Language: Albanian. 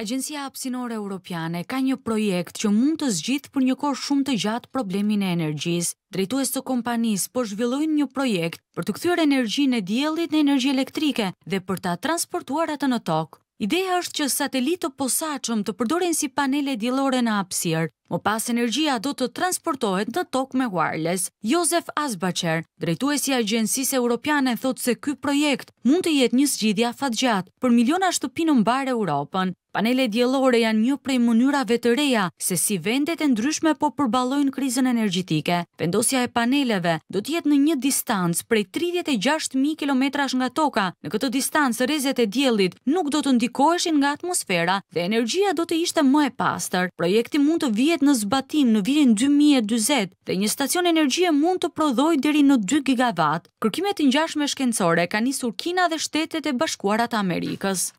Agjencia Apsinore Europiane ka një projekt që mund të zgjidhë për një kohë shumë të gjatë problemin e energjisë. Drejtues të kompanisë po zhvillojnë një projekt për të kthyer energjinë e diellit në energji elektrike dhe për ta transportuar atë në tokë. Ideja është që satelitë të posaqëm të përdorin si panele diellore në hapësirë. Më pas energjia do të transportohet në tokë me wireless. Josef Asbacher, drejtues i Agjencisë Europiane, thotë se ky projekt mund të jetë një zgjidhja afatgjat për miliona shtëpi në mbar Europën. Panele djelore janë një prej mënyra vetëreja se si vendet e ndryshme po përbalojnë krizën energjitike. Vendosja e paneleve do tjetë në një distancë prej 36.000 km nga toka. Në këtë distancë, rezet e djelit nuk do të ndikoheshin nga atmosfera dhe energjia do të ishte më e pastor. Projekti mund të vjetë në zbatim në vijen 2020 dhe një stacion energjie mund të prodhoj dheri në 2 gigawatt. Kërkimet njashme shkencore ka njësur Kina dhe shtetet e bashkuarat Amerikës.